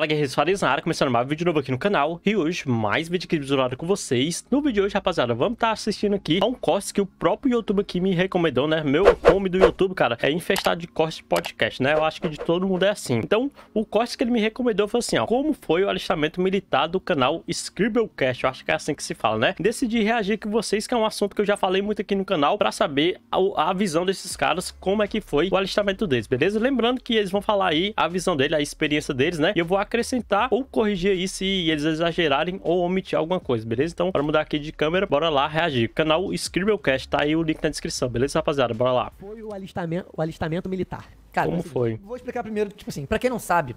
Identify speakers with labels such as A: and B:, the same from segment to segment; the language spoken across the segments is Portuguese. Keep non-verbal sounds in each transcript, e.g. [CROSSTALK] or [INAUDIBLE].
A: Fala guerreiros Fares na área, começando mais um vídeo novo aqui no canal E hoje, mais vídeo aqui do com vocês No vídeo de hoje, rapaziada, vamos estar tá assistindo aqui a um corte que o próprio YouTube aqui me recomendou, né Meu nome do YouTube, cara, é infestado de corte podcast, né Eu acho que de todo mundo é assim Então, o corte que ele me recomendou foi assim, ó Como foi o alistamento militar do canal Scribblecast, eu acho que é assim que se fala, né Decidi reagir com vocês, que é um assunto que eu já falei muito aqui no canal Pra saber a, a visão desses caras, como é que foi o alistamento deles, beleza? Lembrando que eles vão falar aí a visão dele, a experiência deles, né E eu vou acrescentar ou corrigir aí se eles exagerarem ou omitir alguma coisa, beleza? Então, para mudar aqui de câmera, bora lá reagir. Canal Scribblecast, tá aí o link na descrição, beleza, rapaziada? Bora lá.
B: Foi o alistamento, o alistamento militar. Cara, Como assim, foi? Vou explicar primeiro, tipo assim, pra quem não sabe,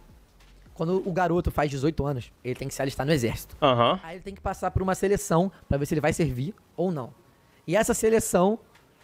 B: quando o garoto faz 18 anos, ele tem que se alistar no exército. Uhum. Aí ele tem que passar por uma seleção para ver se ele vai servir ou não. E essa seleção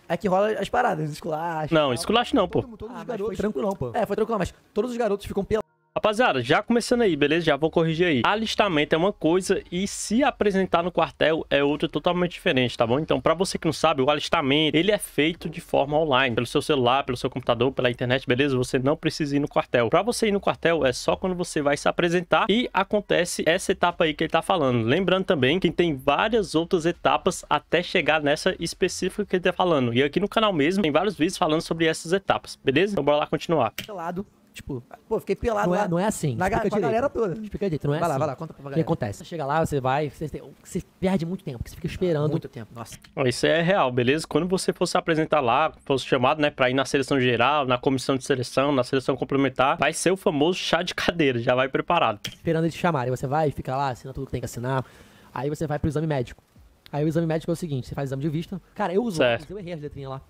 B: é que rola as paradas, esculacho.
A: Não, esculacho não, pô. Todo,
B: todos ah, os garotos. Foi tranquilão, pô. É, foi tranquilo, mas todos os garotos ficam pelados.
A: Rapaziada, já começando aí, beleza? Já vou corrigir aí. Alistamento é uma coisa e se apresentar no quartel é outra totalmente diferente, tá bom? Então, pra você que não sabe, o alistamento, ele é feito de forma online, pelo seu celular, pelo seu computador, pela internet, beleza? Você não precisa ir no quartel. Pra você ir no quartel, é só quando você vai se apresentar e acontece essa etapa aí que ele tá falando. Lembrando também que tem várias outras etapas até chegar nessa específica que ele tá falando. E aqui no canal mesmo tem vários vídeos falando sobre essas etapas, beleza? Então, bora lá continuar.
B: Lado tipo, pô, fiquei pelado não é- lá. É, não é assim. Na com a galera toda. Explica direito, não é vai assim. Vai lá, vai lá, conta pra galera. O que acontece? Você chega lá, você vai, você, tem, você perde muito tempo, porque você fica esperando. muito tempo, nossa.
A: Isso é real, beleza? Quando você fosse apresentar lá, fosse chamado, né, pra ir na seleção geral, na comissão de seleção, na seleção complementar, vai ser o famoso chá de cadeira, já vai preparado.
B: Esperando eles te chamarem. Você vai, fica lá, assina tudo que tem que assinar. Aí você vai pro exame médico. Aí o exame médico é o seguinte, você faz exame de vista. Cara, eu uso, certo. eu errei as letrinhas lá.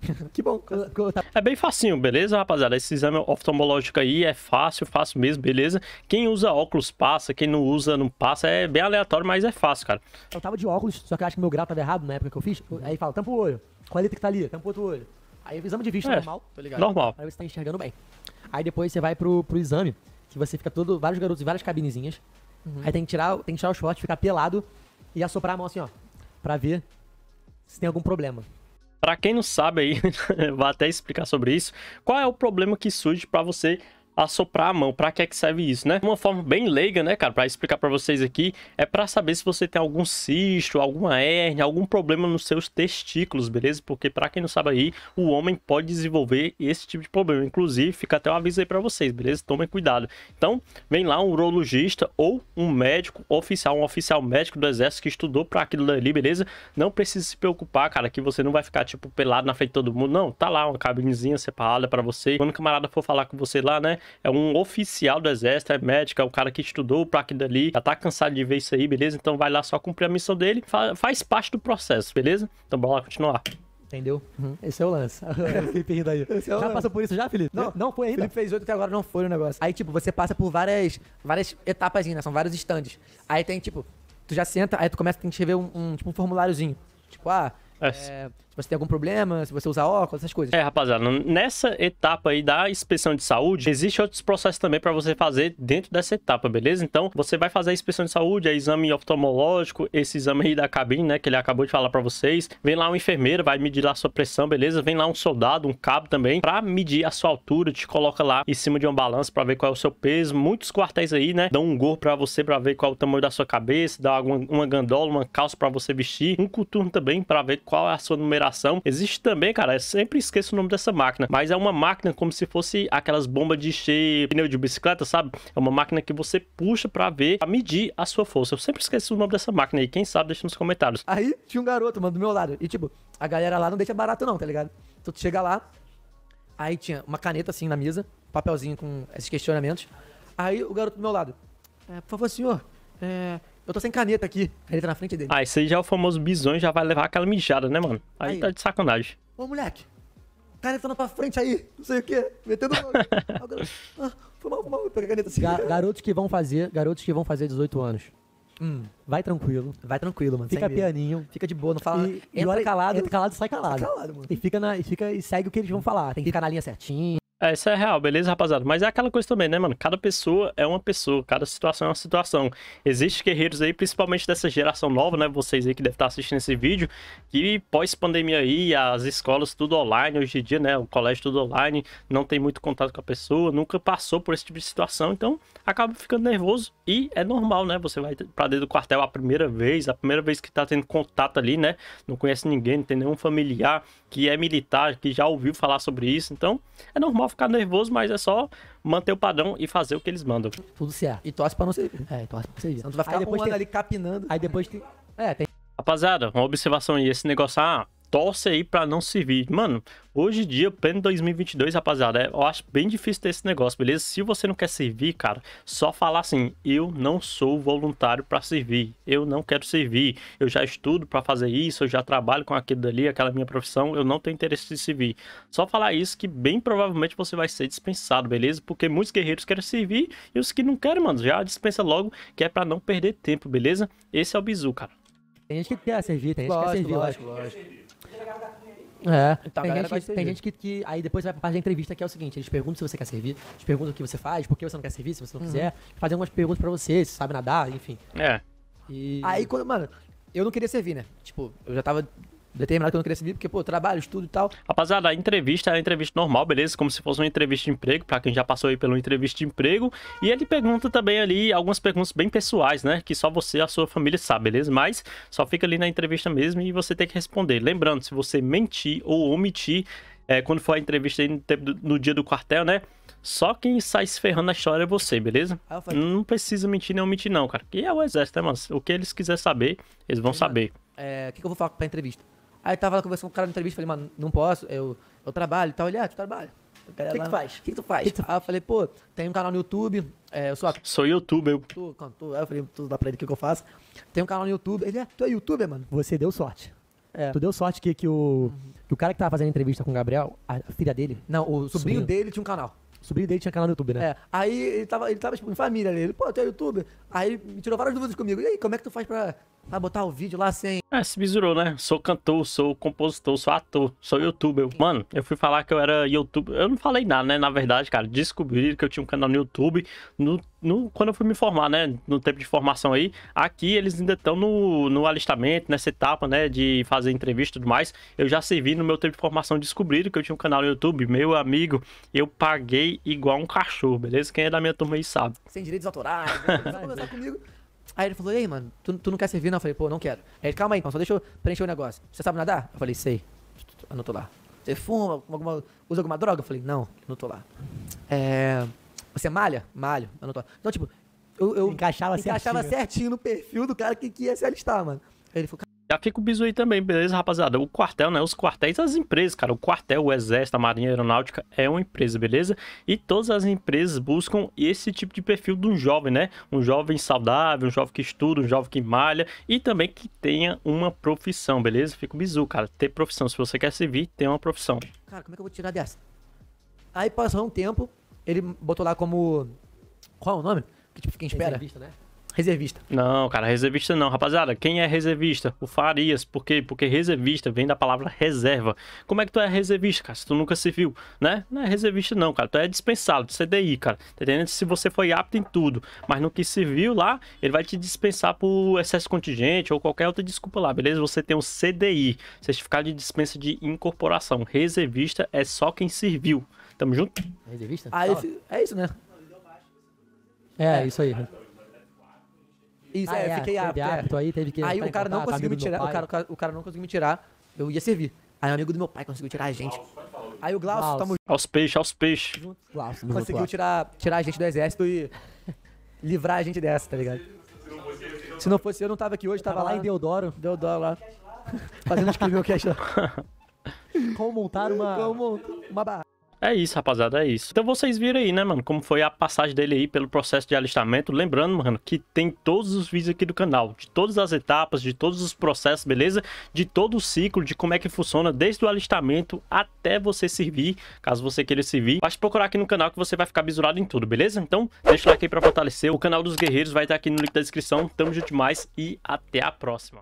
A: [LAUGHS] Que bom. É bem facinho, beleza, rapaziada? Esse exame oftalmológico aí é fácil, fácil mesmo, beleza? Quem usa óculos passa, quem não usa não passa. É bem aleatório, mas é fácil, cara.
B: Eu tava de óculos, só que eu acho que meu grau tava errado na época que eu fiz. Aí fala, tampa o olho. Qual a letra que tá ali? Tampa outro olho. Aí exame de vista é, normal. Tô tá ligado. Normal. Aí você tá enxergando bem. Aí depois você vai pro, pro exame, que você fica todo, vários garotos em várias cabinezinhas. Uhum. Aí tem que tirar, tem que tirar o short, ficar pelado e assoprar a mão assim, ó, pra ver se tem algum problema.
A: Para quem não sabe aí, [LAUGHS] vou até explicar sobre isso, qual é o problema que surge para você assoprar a mão. Para que é que serve isso, né? Uma forma bem leiga, né, cara, para explicar para vocês aqui, é para saber se você tem algum cisto, alguma hérnia, algum problema nos seus testículos, beleza? Porque para quem não sabe aí, o homem pode desenvolver esse tipo de problema. Inclusive, fica até um aviso aí para vocês, beleza? Tomem cuidado. Então, vem lá um urologista ou um médico oficial, um oficial médico do exército que estudou para aquilo ali beleza? Não precisa se preocupar, cara, que você não vai ficar tipo pelado na frente de todo mundo. Não, tá lá uma cabinezinha separada para você. Quando o camarada for falar com você lá, né, é um oficial do exército, é médico, é um cara que estudou pra aquilo dali, já tá cansado de ver isso aí, beleza? Então vai lá só cumprir a missão dele, fa faz parte do processo, beleza? Então bora lá continuar.
B: Entendeu? Uhum. Esse é o lance. [LAUGHS] Felipe rindo aí. É já lance. passou por isso já, Felipe? Não, não foi ainda. Felipe fez oito que agora não foi o negócio. Aí, tipo, você passa por várias, várias etapas, né? São vários estandes. Aí tem, tipo, tu já senta, aí tu começa a escrever um, um, tipo, um formuláriozinho. Tipo, ah, é. é. se você tem algum problema, se você usar óculos, essas coisas. É,
A: rapaziada, nessa etapa aí da inspeção de saúde, existe outros processos também para você fazer dentro dessa etapa, beleza? Então, você vai fazer a inspeção de saúde, é exame oftalmológico, esse exame aí da cabine, né, que ele acabou de falar para vocês. Vem lá um enfermeiro, vai medir lá a sua pressão, beleza? Vem lá um soldado, um cabo também, para medir a sua altura, te coloca lá em cima de uma balança para ver qual é o seu peso. Muitos quartéis aí, né, dão um gorro para você para ver qual é o tamanho da sua cabeça, dá uma, uma gandola, uma calça para você vestir, um coturno também para ver qual é a sua numeração. Existe também, cara, eu sempre esqueço o nome dessa máquina, mas é uma máquina como se fosse aquelas bombas de encher pneu de bicicleta, sabe? É uma máquina que você puxa para ver, pra medir a sua força. Eu sempre esqueço o nome dessa máquina aí, quem sabe deixa nos comentários. Aí
B: tinha um garoto, mano, do meu lado, e tipo, a galera lá não deixa barato não, tá ligado? Então tu chega lá, aí tinha uma caneta assim na mesa, papelzinho com esses questionamentos.
A: Aí o garoto do meu lado, é, por favor, senhor,
B: é, eu tô sem caneta aqui. A caneta na frente dele. Ah,
A: esse aí já é o famoso bisonho, já vai levar aquela mijada, né, mano? Aí, aí tá de sacanagem.
B: Ô, moleque. Canetona pra frente aí. Não sei o quê. Metendo [LAUGHS] ah, Foi mal, foi mal. a caneta assim. Gar garotos que vão fazer, garotos que vão fazer 18 anos. Hum. Vai tranquilo. Vai tranquilo, mano. Fica pianinho. Fica de boa, não fala. E, entra e olha, calado. Entra calado, sai calado. Sai calado, mano. E fica, na, e fica e segue o que eles vão falar. Tem que ficar na linha certinha.
A: É, isso é real, beleza, rapaziada? Mas é aquela coisa também, né, mano? Cada pessoa é uma pessoa, cada situação é uma situação. Existem guerreiros aí, principalmente dessa geração nova, né? Vocês aí que devem estar assistindo esse vídeo, que pós-pandemia aí, as escolas tudo online hoje em dia, né? O colégio tudo online, não tem muito contato com a pessoa, nunca passou por esse tipo de situação, então acaba ficando nervoso e é normal, né? Você vai pra dentro do quartel a primeira vez, a primeira vez que tá tendo contato ali, né? Não conhece ninguém, não tem nenhum familiar que é militar, que já ouviu falar sobre isso, então é normal ficar nervoso, mas é só manter o padrão e fazer o que eles mandam. Tudo
B: certo. E torce pra não servir. É, torce pra não servir. Então tu vai ficar aí depois tem... ali capinando. Aí depois tem... É, tem...
A: Rapaziada, uma observação aí. Esse negócio, ah, torce aí para não servir. Mano, hoje em dia, pleno 2022, rapaziada, é, eu acho bem difícil ter esse negócio, beleza? Se você não quer servir, cara, só falar assim: eu não sou voluntário para servir, eu não quero servir, eu já estudo para fazer isso, eu já trabalho com aquilo dali, aquela minha profissão, eu não tenho interesse de servir. Só falar isso que bem provavelmente você vai ser dispensado, beleza? Porque muitos guerreiros querem servir e os que não querem, mano, já dispensa logo, que é para não perder tempo, beleza? Esse é o bizu, cara.
B: Tem gente que quer servir, tem gente lógico, que quer servir, lógico. lógico. É, então, tem, gente, tem gente que, que, Aí depois vai pra parte da entrevista que é o seguinte: eles perguntam se você quer servir, eles perguntam o que você faz, por que você não quer servir, se você não uhum. quiser, fazem algumas perguntas pra você, se sabe nadar, enfim. É. E... Aí quando, mano, eu não queria servir, né? Tipo, eu já tava determinado que eu não queria servir, porque, pô, trabalho, estudo e tal.
A: Rapaziada, a entrevista é a entrevista normal, beleza? Como se fosse uma entrevista de emprego, pra quem já passou aí pela entrevista de emprego. E ele pergunta também ali algumas perguntas bem pessoais, né? Que só você e a sua família sabe, beleza? Mas só fica ali na entrevista mesmo e você tem que responder. Lembrando, se você mentir ou omitir, é, quando for a entrevista aí no, dia do quartel, né? Só quem sai se ferrando na história é você, beleza? Ah, não precisa mentir nem omitir, não, cara. Que é o exército, né, mano? O que eles quiserem saber, eles vão saber.
B: É, o é, que, que eu vou falar pra entrevista? Aí tava lá conversando com o cara na entrevista, falei, mano, não posso, eu, eu trabalho e tal. Ele, ah, tu trabalha. O que, que, faz? O que, tu faz? Que [LAUGHS] tu... Aí eu falei, pô, tem um canal no YouTube. É, eu sou, a... sou youtuber. Eu... Tu, Aí eu falei, tu dá pra ele o que, eu faço. Tem um canal no YouTube. Ele é, tu é youtuber, mano? Você deu sorte. É. Tu deu sorte que, que, o, que o cara que tava fazendo entrevista com o Gabriel, a filha dele. Não, o sobrinho, sobrinho. dele tinha um canal. O sobrinho dele tinha canal no YouTube, né? É. Aí ele tava, ele tava tipo, em família ele Pô, tu é youtuber? Aí me tirou várias dúvidas comigo. E aí, como é que tu faz pra Vai botar o vídeo
A: lá sem. É, se bisurou, né? Sou cantor, sou compositor, sou ator, sou youtuber. Mano, eu fui falar que eu era youtuber. Eu não falei nada, né? Na verdade, cara, descobri que eu tinha um canal no YouTube no, no, quando eu fui me formar, né? No tempo de formação aí. Aqui eles ainda estão no, no alistamento, nessa etapa, né? De fazer entrevista e tudo mais. Eu já servi no meu tempo de formação, descobriram que eu tinha um canal no YouTube. Meu amigo, eu paguei igual um cachorro, beleza? Quem é da minha turma aí sabe.
B: Sem direitos autorais, né? conversar [LAUGHS] comigo. Aí ele falou, ei, mano, tu, tu não quer servir? Não, eu falei, pô, não quero. Aí ele, calma aí, só deixa eu preencher o negócio. Você sabe nadar? Eu falei, sei. Anotou lá. Você fuma, alguma, usa alguma droga? Eu falei, não, não tô lá. É, você malha? Malho, anotou lá. Então, tipo, eu, eu encaixava, encaixava certinho. certinho no perfil do cara que, que ia se alistar, mano. Aí ele falou,
A: já fica o bizu aí também, beleza, rapaziada? O quartel, né? Os quartéis, as empresas, cara. O quartel, o exército, a marinha aeronáutica é uma empresa, beleza? E todas as empresas buscam esse tipo de perfil de um jovem, né? Um jovem saudável, um jovem que estuda, um jovem que malha e também que tenha uma profissão, beleza? Fica o bizu, cara. Ter profissão. Se você quer servir, tem uma profissão.
B: Cara, como é que eu vou tirar dessa? Aí passou um tempo, ele botou lá como... Qual é o nome? Que tipo, quem espera? né?
A: Reservista. Não, cara, reservista não. Rapaziada, quem é reservista? O Farias. Por quê? Porque reservista vem da palavra reserva. Como é que tu é reservista, cara? Se tu nunca se viu, né? Não é reservista não, cara. Tu é dispensado CDI, cara. Tá entendendo? Se você foi apto em tudo, mas no que se viu lá, ele vai te dispensar por excesso contingente ou qualquer outra desculpa lá, beleza? Você tem o um CDI, Certificado de Dispensa de Incorporação. Reservista é só quem serviu. Tamo junto? Reservista? Ah,
B: é isso, né?
A: É, é isso aí. Isso, ah, é, é, fiquei apto. apto é. aí, teve que aí o cara não conseguiu me tirar, o cara,
B: o cara, não conseguiu me tirar, eu ia servir. Aí um amigo do meu pai conseguiu tirar a gente. Aí o Glaucio, tamo
A: Aos peixes, aos peixes. Glaucio, conseguiu
B: tirar, tirar a gente do exército e livrar a gente dessa, tá ligado? Se não fosse eu, não tava aqui hoje, tava, tava lá em Deodoro. Deodoro lá. Fazendo escrever o cast lá. Como montar uma... Como montar uma barra.
A: É isso, rapaziada, é isso. Então vocês viram aí, né, mano, como foi a passagem dele aí pelo processo de alistamento. Lembrando, mano, que tem todos os vídeos aqui do canal, de todas as etapas, de todos os processos, beleza? De todo o ciclo, de como é que funciona, desde o alistamento até você servir, caso você queira servir. Basta procurar aqui no canal que você vai ficar bisurado em tudo, beleza? Então, deixa o like aí pra fortalecer. O canal dos guerreiros vai estar aqui no link da descrição. Tamo junto demais e até a próxima.